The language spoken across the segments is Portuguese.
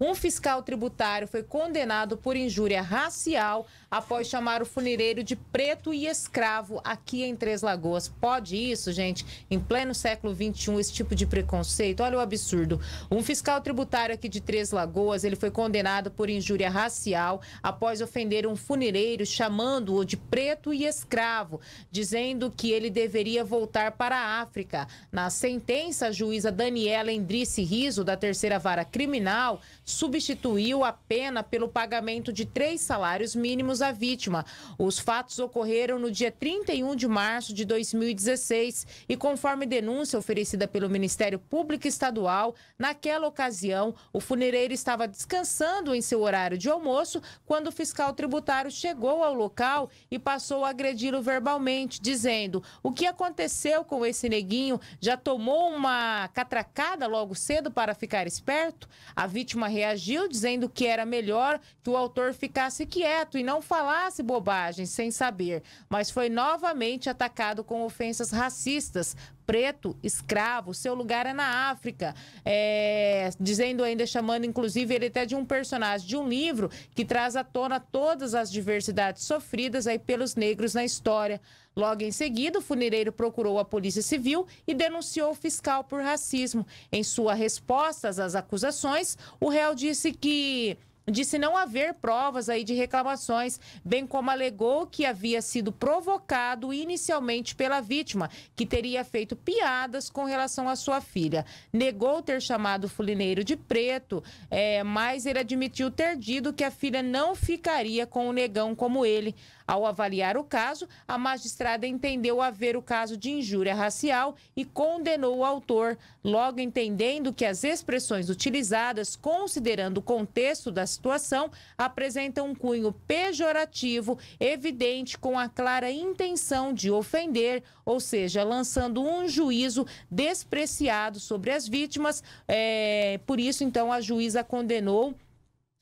Um fiscal tributário foi condenado por injúria racial após chamar o funileiro de preto e escravo aqui em Três Lagoas. Pode isso, gente? Em pleno século XXI, esse tipo de preconceito? Olha o absurdo. Um fiscal tributário aqui de Três Lagoas, ele foi condenado por injúria racial após ofender um funileiro chamando-o de preto e escravo, dizendo que ele deveria voltar para a África. Na sentença, a juíza Daniela Endrice Riso, da Terceira Vara Criminal, substituiu a pena pelo pagamento de três salários mínimos à vítima. Os fatos ocorreram no dia 31 de março de 2016 e, conforme denúncia oferecida pelo Ministério Público Estadual, naquela ocasião, o funereiro estava descansando em seu horário de almoço quando o fiscal tributário chegou ao local e passou a agredi-lo verbalmente, dizendo: O que aconteceu com esse neguinho? Já tomou uma catracada logo cedo para ficar esperto? A vítima reagiu dizendo que era melhor que o autor ficasse quieto e não falasse bobagem sem saber, mas foi novamente atacado com ofensas racistas preto escravo, seu lugar é na África. É, dizendo ainda, chamando inclusive ele até de um personagem de um livro que traz à tona todas as diversidades sofridas aí pelos negros na história. Logo em seguida, o funileiro procurou a Polícia Civil e denunciou o fiscal por racismo. Em sua resposta às acusações, o réu disse que disse não haver provas aí de reclamações, bem como alegou que havia sido provocado inicialmente pela vítima, que teria feito piadas com relação à sua filha. Negou ter chamado o fulineiro de preto, é, mas ele admitiu ter dito que a filha não ficaria com o negão como ele. Ao avaliar o caso, a magistrada entendeu haver o caso de injúria racial e condenou o autor, logo entendendo que as expressões utilizadas, considerando o contexto da situação, apresentam um cunho pejorativo, evidente com a clara intenção de ofender, ou seja, lançando um juízo despreciado sobre as vítimas. É, por isso, então, a juíza condenou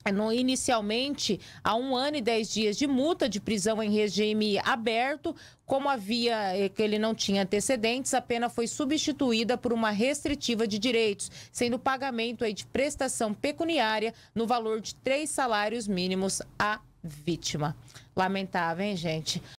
é, no, inicialmente a um ano e dez dias de multa de prisão em regime aberto. Como havia eh, que ele não tinha antecedentes, a pena foi substituída por uma restritiva de direitos, sendo pagamento aí de prestação pecuniária no valor de três salários mínimos à vítima. Lamentável, hein, gente?